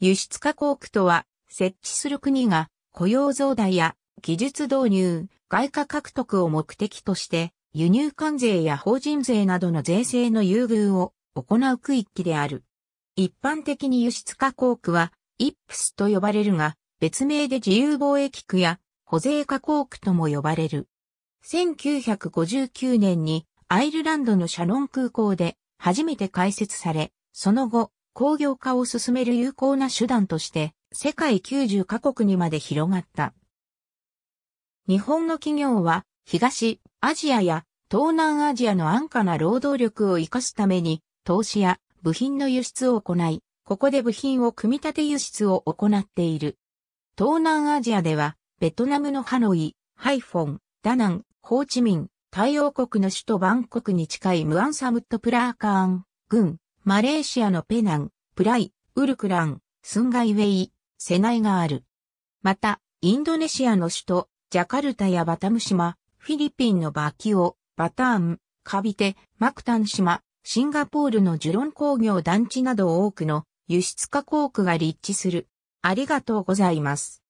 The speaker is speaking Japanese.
輸出加工区とは、設置する国が雇用増大や技術導入、外貨獲得を目的として、輸入関税や法人税などの税制の優遇を行う区域である。一般的に輸出加工区は、イップスと呼ばれるが、別名で自由貿易区や保税加工区とも呼ばれる。1959年にアイルランドのシャロン空港で初めて開設され、その後、工業化を進める有効な手段として、世界90カ国にまで広がった。日本の企業は、東、アジアや東南アジアの安価な労働力を活かすために、投資や部品の輸出を行い、ここで部品を組み立て輸出を行っている。東南アジアでは、ベトナムのハノイ、ハイフォン、ダナン、ホーチミン、太陽国の首都バンコクに近いムアンサムットプラーカーン、軍、マレーシアのペナン、プライ、ウルクラン、スンガイウェイ、セナイがある。また、インドネシアの首都、ジャカルタやバタム島、フィリピンのバキオ、バターン、カビテ、マクタン島、シンガポールのジュロン工業団地など多くの輸出加工区が立地する。ありがとうございます。